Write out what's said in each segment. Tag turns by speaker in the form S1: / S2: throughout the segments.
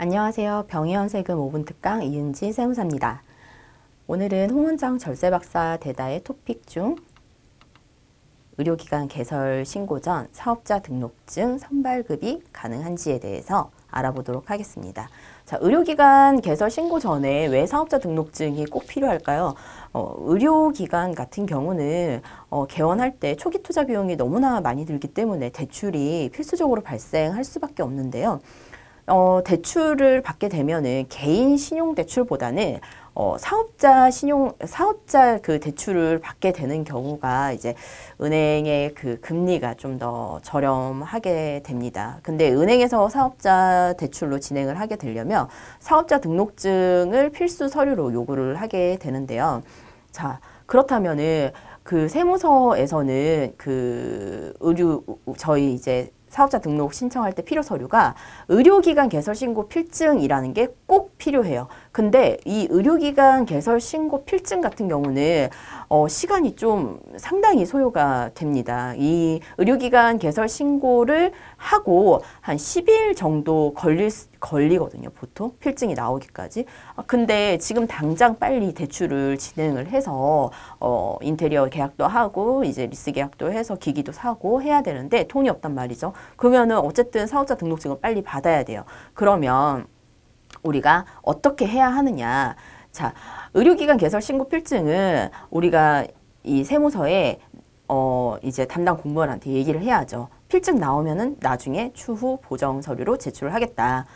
S1: 안녕하세요. 병의원 세금 5분 특강 이은지 세무사입니다. 오늘은 홍원장 절세박사 대다의 토픽 중 의료기관 개설 신고 전 사업자 등록증 선발급이 가능한지에 대해서 알아보도록 하겠습니다. 자, 의료기관 개설 신고 전에 왜 사업자 등록증이 꼭 필요할까요? 어, 의료기관 같은 경우는 어, 개원할 때 초기 투자 비용이 너무나 많이 들기 때문에 대출이 필수적으로 발생할 수밖에 없는데요. 어, 대출을 받게 되면은 개인 신용 대출보다는 어, 사업자 신용 사업자 그 대출을 받게 되는 경우가 이제 은행의 그 금리가 좀 더 저렴하게 됩니다. 근데 은행에서 사업자 대출로 진행을 하게 되려면 사업자 등록증을 필수 서류로 요구를 하게 되는데요. 자, 그렇다면은 그 세무서에서는 그 의류 저희 이제 사업자 등록 신청할 때 필요 서류가 의료기관 개설 신고 필증이라는 게꼭 필요해요. 근데 이 의료기관 개설 신고 필증 같은 경우는 어, 시간이 좀 상당히 소요가 됩니다. 이 의료기관 개설 신고를 하고 한 10일 정도 걸릴, 걸리거든요. 보통 필증이 나오기까지. 어, 근데 지금 당장 빨리 대출을 진행을 해서 어, 인테리어 계약도 하고 이제 리스 계약도 해서 기기도 사고 해야 되는데 돈이 없단 말이죠. 그러면은 어쨌든 사업자 등록증을 빨리 받아야 돼요. 그러면 우리가 어떻게 해야 하느냐. 자, 의료기관 개설 신고 필증은 우리가 이 세무서에 어 이제 담당 공무원한테 얘기를 해야죠. 필증 나오면은 나중에 추후 보정 서류로 제출을 하겠다.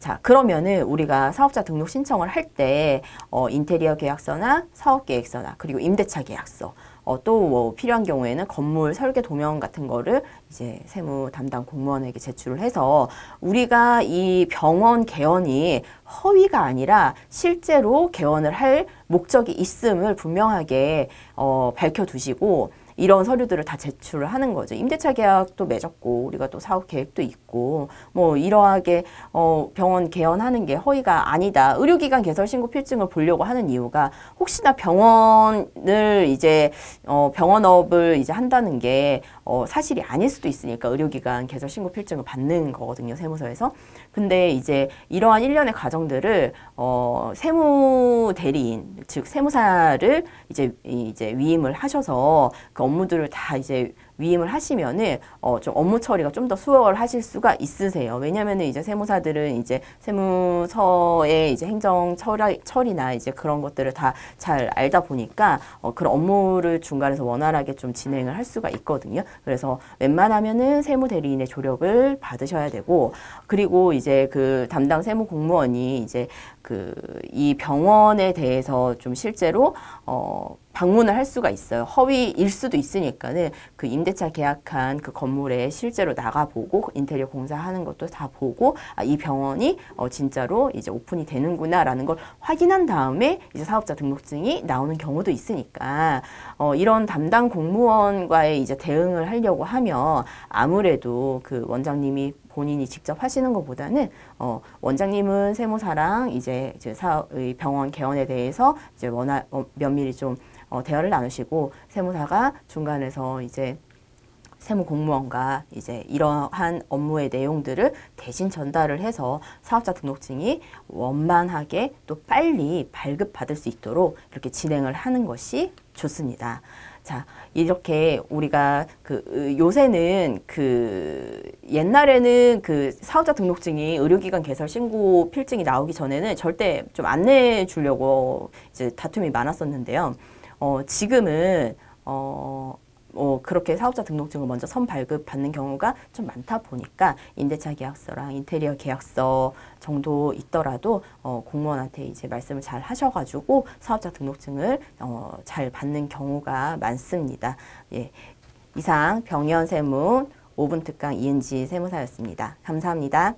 S1: 자 그러면은 우리가 사업자 등록 신청을 할 때 어, 인테리어 계약서나 사업 계획서나 그리고 임대차 계약서 어, 또뭐 필요한 경우에는 건물 설계 도면 같은 거를 이제 세무 담당 공무원에게 제출을 해서 우리가 이 병원 개원이 허위가 아니라 실제로 개원을 할 목적이 있음을 분명하게 어, 밝혀두시고 이런 서류들을 다 제출을 하는 거죠. 임대차 계약도 맺었고 우리가 또 사업 계획도 있고 뭐 이러하게 어 병원 개원하는 게 허위가 아니다. 의료기관 개설 신고 필증을 보려고 하는 이유가 혹시나 병원을 이제 어 병원업을 이제 한다는 게 어 사실이 아닐 수도 있으니까 의료기관 개설 신고 필증을 받는 거거든요. 세무서에서. 근데 이제 이러한 일련의 과정들을 어 세무 대리인 즉 세무사를 이제 이제 위임을 하셔서 그그 업무들을 다 이제 위임을 하시면은 어, 좀 업무 처리가 좀 더 수월하실 수가 있으세요. 왜냐면은 이제 세무사들은 이제 세무서의 이제 행정 처리, 처리나 이제 그런 것들을 다 잘 알다 보니까 어, 그런 업무를 중간에서 원활하게 좀 진행을 할 수가 있거든요. 그래서 웬만하면은 세무 대리인의 조력을 받으셔야 되고 그리고 이제 그 담당 세무 공무원이 이제 그 이 병원에 대해서 좀 실제로 어 방문을 할 수가 있어요. 허위일 수도 있으니까는 그 임대차 계약한 그 건물에 실제로 나가보고 인테리어 공사하는 것도 다 보고 아, 이 병원이 어, 진짜로 이제 오픈이 되는구나라는 걸 확인한 다음에 이제 사업자 등록증이 나오는 경우도 있으니까 어, 이런 담당 공무원과의 이제 대응을 하려고 하면 아무래도 그 원장님이 본인이 직접 하시는 것보다는 어, 원장님은 세무사랑 이제, 이제 사의 병원 개원에 대해서 이제 원하, 어, 면밀히 좀 어, 대화를 나누시고 세무사가 중간에서 이제 세무 공무원과 이제 이러한 업무의 내용들을 대신 전달을 해서 사업자 등록증이 원만하게 또 빨리 발급받을 수 있도록 이렇게 진행을 하는 것이 좋습니다. 자, 이렇게 우리가 그 요새는 그 옛날에는 그 사업자 등록증이 의료기관 개설 신고 필증이 나오기 전에는 절대 좀 안내해 주려고 이제 다툼이 많았었는데요. 어, 지금은 어, 어, 그렇게 사업자 등록증을 먼저 선 발급 받는 경우가 좀 많다 보니까 임대차 계약서랑 인테리어 계약서 정도 있더라도 어, 공무원한테 이제 말씀을 잘 하셔가지고 사업자 등록증을 어, 잘 받는 경우가 많습니다. 예. 이상 병현 세무 5분 특강 이은지 세무사였습니다. 감사합니다.